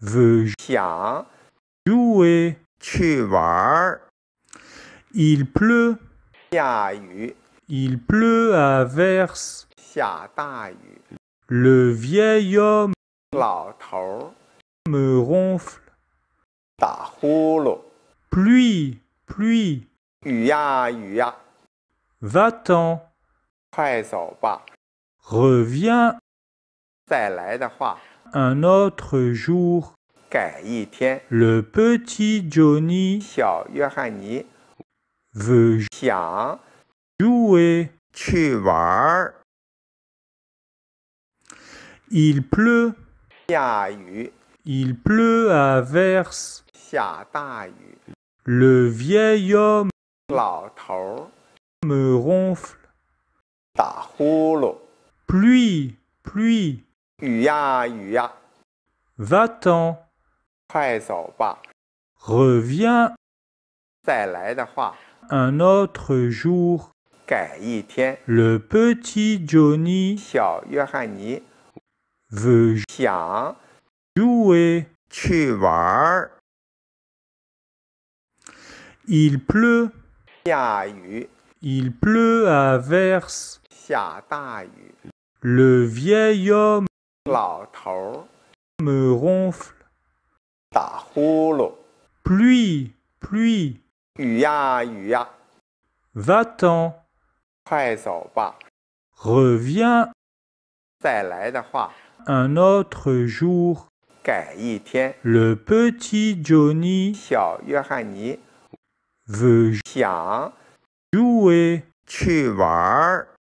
veut jouer. Il pleut. Il pleut à verse. Le vieil homme me ronfle. Pluie, pluie. Va-t'en. Reviens. Un autre jour. Le petit Johnny veut jouer. Il pleut. Il pleut à verse. Le vieil homme me ronfle. Pluie, pluie. Va-t'en. Revient un autre jour. le petit Johnny veut jouer. Il pleut. Il pleut à verse. le vieil homme me ronfle. Da hulu. Plui. Plui. Yuya. Yuya. Va-t'en. Quai ba Reviens. Zai lai da hua. Un autre jour. Gai yi tian. Le petit Johnny. Xiao Yuehani. Veux. Xiang. Jouer. Quui war.